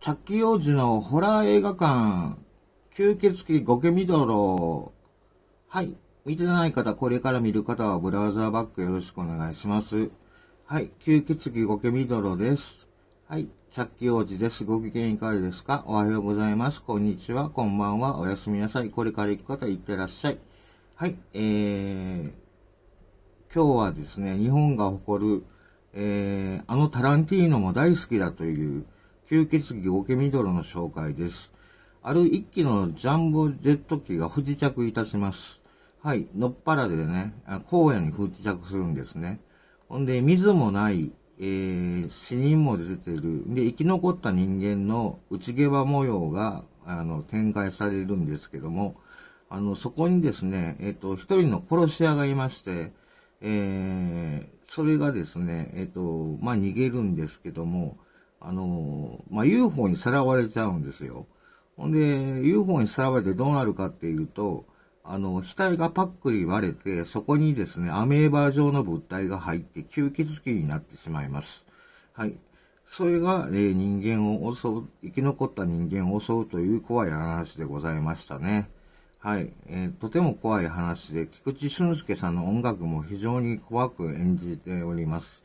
ー王子のホラー映画館、吸血鬼ゴケミドロ。はい。見てない方、これから見る方はブラウザーバックよろしくお願いします。はい。吸血鬼ゴケミドロです。はい。キー王子です。ご機嫌いかがですかおはようございます。こんにちは。こんばんは。おやすみなさい。これから行く方、行ってらっしゃい。はい。えー、今日はですね、日本が誇る、えー、あのタランティーノも大好きだという、吸血鬼オケミドロの紹介です。ある一機のジャンボジェット機が不時着いたします。はい、のっぱらでね、荒野に不時着するんですね。ほんで、水もない、えー、死人も出てる。で、生き残った人間の内毛羽模様が、あの、展開されるんですけども、あの、そこにですね、えっ、ー、と、一人の殺し屋がいまして、えー、それがですね、えっ、ー、と、まあ、逃げるんですけども、あの、まあ、UFO にさらわれちゃうんですよ。ほんで、UFO にさらわれてどうなるかっていうと、あの、額がパックリ割れて、そこにですね、アメーバー状の物体が入って吸血鬼になってしまいます。はい。それが、えー、人間を襲う、生き残った人間を襲うという怖い話でございましたね。はい。えー、とても怖い話で、菊池俊介さんの音楽も非常に怖く演じております。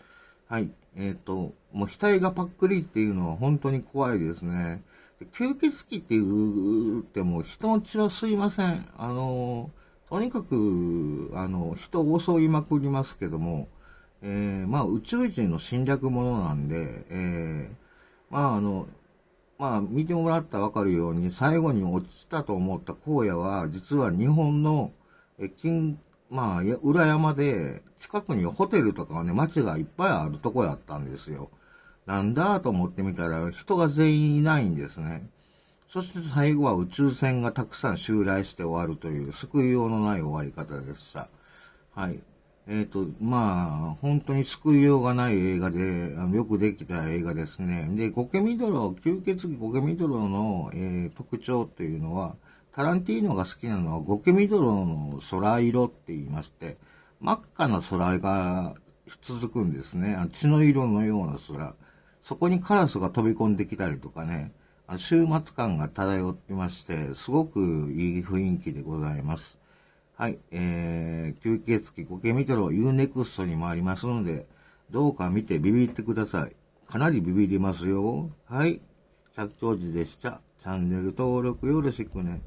はい。えっ、ー、と、もう額がパックリっていうのは本当に怖いですね。吸血鬼って言っても人の血は吸いません。あの、とにかく、あの、人を襲いまくりますけども、えー、まあ宇宙人の侵略ものなんで、えー、まああの、まあ見てもらったらわかるように最後に落ちたと思った荒野は実は日本の近まあ、裏山で、近くにホテルとかね、街がいっぱいあるとこやったんですよ。なんだと思ってみたら、人が全員いないんですね。そして最後は宇宙船がたくさん襲来して終わるという、救いようのない終わり方でした。はい。えっ、ー、と、まあ、本当に救いようがない映画で、よくできた映画ですね。で、ゴケミドロ、吸血鬼ゴケミドロの、えー、特徴というのは、タランティーノが好きなのはゴケミドロの空色って言いまして、真っ赤な空が続くんですね。血の色のような空。そこにカラスが飛び込んできたりとかね、週末感が漂ってまして、すごくいい雰囲気でございます。はい、えー、吸血鬼ゴケミドロ u ネクストに回りますので、どうか見てビビってください。かなりビビりますよ。はい、着長寺でした。チャンネル登録よろしくね。